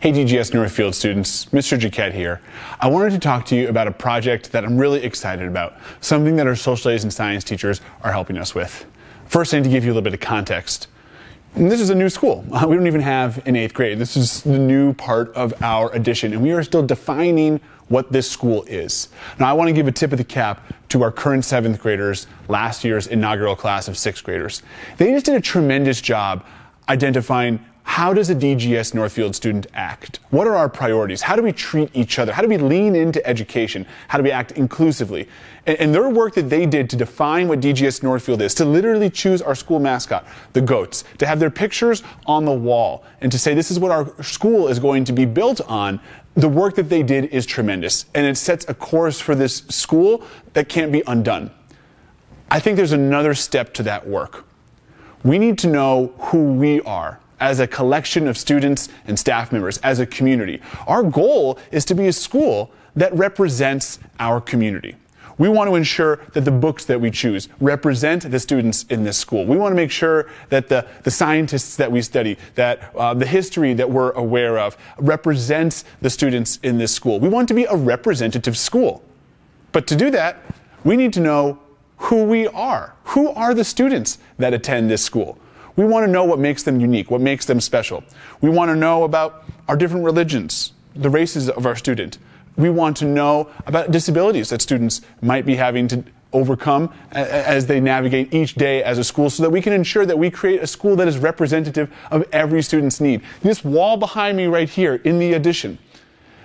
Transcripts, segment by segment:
Hey DGS Northfield students, Mr. Jaquette here. I wanted to talk to you about a project that I'm really excited about, something that our social studies and science teachers are helping us with. First, I need to give you a little bit of context. this is a new school. Uh, we don't even have an eighth grade. This is the new part of our addition, and we are still defining what this school is. Now, I want to give a tip of the cap to our current seventh graders, last year's inaugural class of sixth graders. They just did a tremendous job identifying how does a DGS Northfield student act? What are our priorities? How do we treat each other? How do we lean into education? How do we act inclusively? And, and their work that they did to define what DGS Northfield is, to literally choose our school mascot, the goats, to have their pictures on the wall, and to say this is what our school is going to be built on, the work that they did is tremendous. And it sets a course for this school that can't be undone. I think there's another step to that work. We need to know who we are as a collection of students and staff members, as a community. Our goal is to be a school that represents our community. We want to ensure that the books that we choose represent the students in this school. We want to make sure that the, the scientists that we study, that uh, the history that we're aware of represents the students in this school. We want to be a representative school. But to do that, we need to know who we are. Who are the students that attend this school? We want to know what makes them unique, what makes them special. We want to know about our different religions, the races of our student. We want to know about disabilities that students might be having to overcome as they navigate each day as a school so that we can ensure that we create a school that is representative of every student's need. This wall behind me right here in the addition,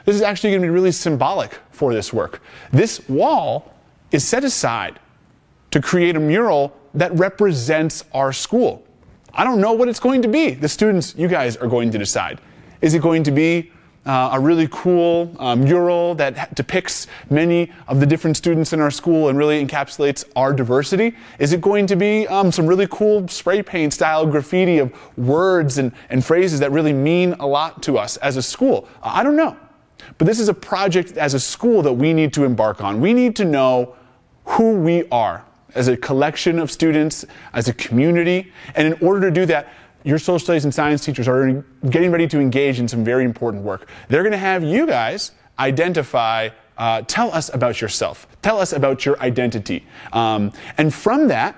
this is actually going to be really symbolic for this work. This wall is set aside to create a mural that represents our school. I don't know what it's going to be. The students, you guys are going to decide. Is it going to be uh, a really cool um, mural that depicts many of the different students in our school and really encapsulates our diversity? Is it going to be um, some really cool spray paint style graffiti of words and, and phrases that really mean a lot to us as a school? I don't know. But this is a project as a school that we need to embark on. We need to know who we are as a collection of students, as a community. And in order to do that, your social studies and science teachers are getting ready to engage in some very important work. They're going to have you guys identify uh, tell us about yourself. Tell us about your identity. Um, and from that,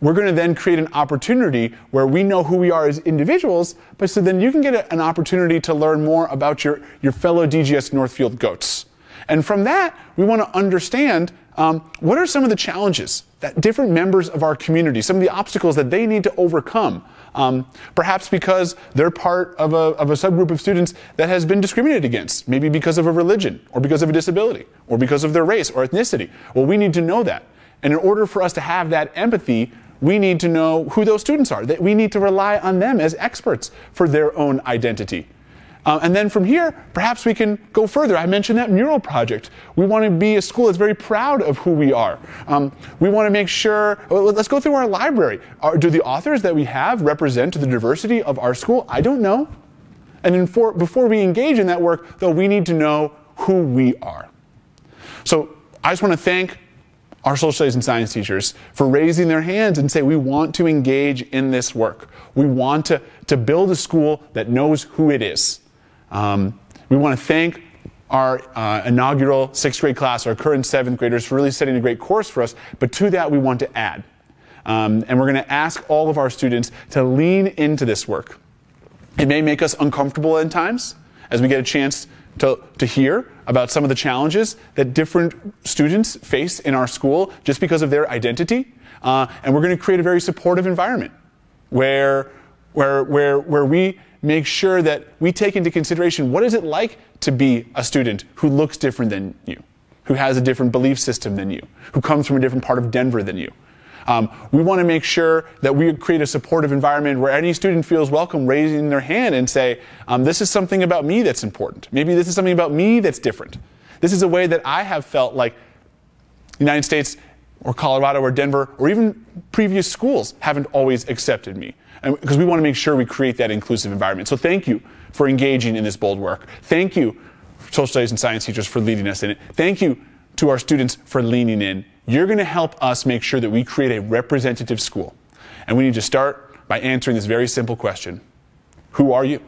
we're going to then create an opportunity where we know who we are as individuals, but so then you can get a, an opportunity to learn more about your, your fellow DGS Northfield goats. And from that, we want to understand um, what are some of the challenges that different members of our community, some of the obstacles that they need to overcome. Um, perhaps because they're part of a, of a subgroup of students that has been discriminated against, maybe because of a religion, or because of a disability, or because of their race or ethnicity. Well, we need to know that. And in order for us to have that empathy, we need to know who those students are, that we need to rely on them as experts for their own identity. Uh, and then from here, perhaps we can go further. I mentioned that mural project. We want to be a school that's very proud of who we are. Um, we want to make sure, well, let's go through our library. Are, do the authors that we have represent the diversity of our school? I don't know. And for, before we engage in that work, though, we need to know who we are. So I just want to thank our social studies and science teachers for raising their hands and say, we want to engage in this work. We want to, to build a school that knows who it is. Um, we want to thank our uh, inaugural sixth grade class, our current seventh graders, for really setting a great course for us. But to that, we want to add. Um, and we're going to ask all of our students to lean into this work. It may make us uncomfortable at times as we get a chance to, to hear about some of the challenges that different students face in our school just because of their identity. Uh, and we're going to create a very supportive environment where where, where, where we make sure that we take into consideration what is it like to be a student who looks different than you, who has a different belief system than you, who comes from a different part of Denver than you. Um, we want to make sure that we create a supportive environment where any student feels welcome raising their hand and say, um, this is something about me that's important. Maybe this is something about me that's different. This is a way that I have felt like the United States or Colorado or Denver or even previous schools haven't always accepted me because we want to make sure we create that inclusive environment. So thank you for engaging in this bold work. Thank you, social studies and science teachers, for leading us in it. Thank you to our students for leaning in. You're going to help us make sure that we create a representative school. And we need to start by answering this very simple question Who are you?